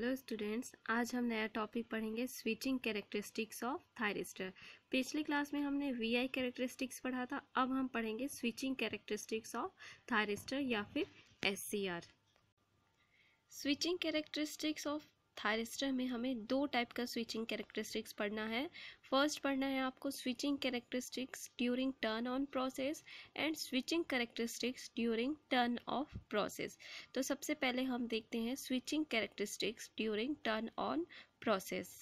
hello students आज हम नया टॉपिक पढ़ेंगे स्विचिंग कैरेक्टरिस्टिक्स ऑफ थायरिस्टर पिछले क्लास में हमने वी आई कैरेक्टरिस्टिक्स पढ़ा था अब हम पढ़ेंगे स्विचिंग कैरेक्टरिस्टिक्स ऑफ थायरिस्टर या फिर S C R switching characteristics of thyristor में हमें दो टाइप का स्विचिंग कैरेक्टरिस्टिक्स पढ़ना है फर्स्ट पढ़ना है आपको switching characteristics during turn on process and switching characteristics during turn off process तो सबसे पहले हम देखते हैं switching characteristics during turn on process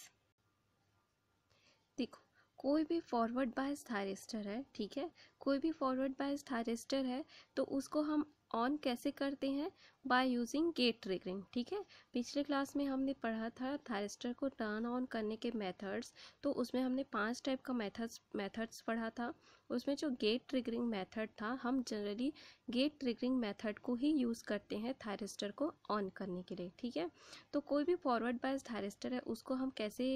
देखो कोई भी फॉरवर्ड बायस थायरिस्टर है ठीक है कोई भी फॉरवर्ड बायस थायरिस्टर है तो उसको हम ऑन कैसे करते हैं बाय यूजिंग गेट ट्रिगरिंग ठीक है पिछले क्लास में हमने पढ़ा था थायरिस्टर को टर्न ऑन करने के मेथड्स तो उसमें हमने पांच टाइप का मेथड्स मेथड्स पढ़ा था उसमें जो गेट ट्रिगरिंग मेथड था हम जनरली गेट ट्रिगरिंग मेथड को ही यूज़ करते हैं थायरिस्टर को ऑन करने के लिए ठीक है तो कोई भी फॉरवर्ड बायस थायरिस्टर है उसको हम कैसे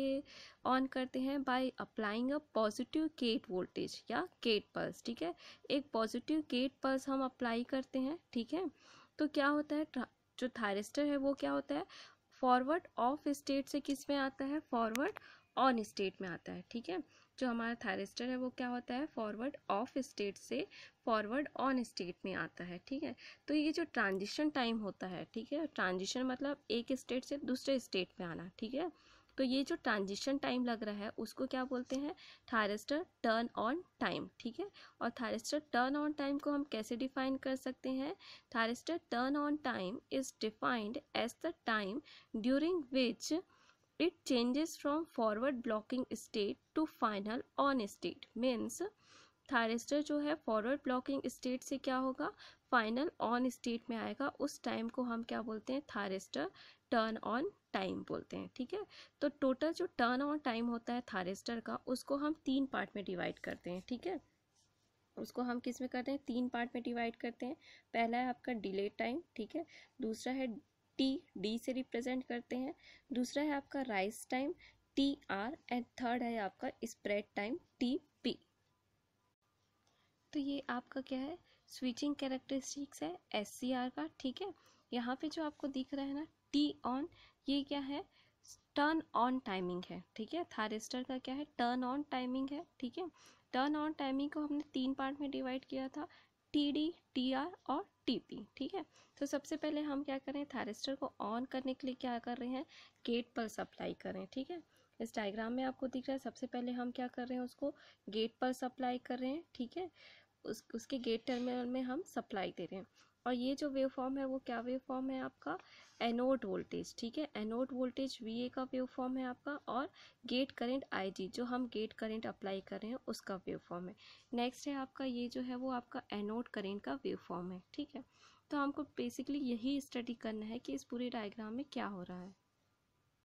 ऑन करते हैं by applying a positive gate voltage या गेट पल्स ठीक है एक पॉजिटिव गेट पल्स हम अप्लाई करते हैं ठीक है तो क्या होता है जो थायरिस्टर है वो क्या होता है फॉरवर्ड ऑफ स्टेट से किस में आता है फॉरवर्ड ऑन स्टेट में आता है ठीक है जो हमारा थायरिस्टर है वो क्या होता है फॉरवर्ड ऑफ स्टेट से फॉरवर्ड ऑन स्टेट में आता है ठीक है तो ये जो ट्रांजिशन टाइम होता है ठीक है ट्रांजिशन मतलब एक स्टेट से दूसरे स्टेट में आना ठीक है तो ये जो ट्रांजिशन टाइम लग रहा है उसको क्या बोलते हैं थायरिस्टर टर्न ऑन टाइम ठीक है और थायरिस्टर टर्न ऑन टाइम को हम कैसे डिफाइन कर सकते हैं thyristor turn on time is defined as the time during which it changes from forward blocking state to final on state means thyristor जो है फॉरवर्ड ब्लॉकिंग स्टेट से क्या होगा फाइनल ऑन स्टेट में आएगा उस टाइम को हम क्या बोलते हैं थायरिस्टर टर्न ऑन टाइम बोलते हैं ठीक है तो टोटल जो टर्न ऑन टाइम होता है थायरिस्टर का उसको हम तीन पार्ट में डिवाइड करते हैं ठीक है उसको हम किस में करते हैं तीन पार्ट में डिवाइड करते हैं पहला है आपका डिले टाइम ठीक है दूसरा है टी डी से रिप्रेजेंट करते हैं दूसरा है आपका rise time T R and third है आपका स्प्रेड टाइम टी पी तो ये आपका क्या है स्विचिंग कैरेक्टरिस्टिक्स है एस सी आर का ठीक है यहाँ पे जो आपको दिख रहा है ना टी ऑन ये क्या है टर्न ऑन टाइमिंग है ठीक है थारिस्टर का क्या है टर्न ऑन टाइमिंग है ठीक है टर्न ऑन टाइमिंग को हमने तीन पार्ट में डिवाइड किया था टी डी टी आर और टी पी ठीक है तो सबसे पहले हम क्या करें थायरिस्टर को ऑन करने के लिए क्या कर रहे हैं गेट पर सप्लाई करें ठीक है इस डायग्राम में आपको दिख रहा है सबसे पहले हम क्या कर रहे हैं उसको गेट पर सप्लाई कर रहे हैं ठीक है उस उसके गेट टर्मिनल में हम सप्लाई दे रहे हैं और ये जो वेव फॉर्म है वो क्या वेव फॉर्म है आपका एनोड वोल्टेज ठीक है एनोड वोल्टेज वी का वेव फॉर्म है आपका और गेट करंट आई जो हम गेट करंट अप्लाई कर रहे हैं उसका वेव फॉर्म है नेक्स्ट है आपका ये जो है वो आपका एनोड करंट का वेव फॉर्म है ठीक है तो हमको बेसिकली यही स्टडी करना है कि इस पूरे डायग्राम में क्या हो रहा है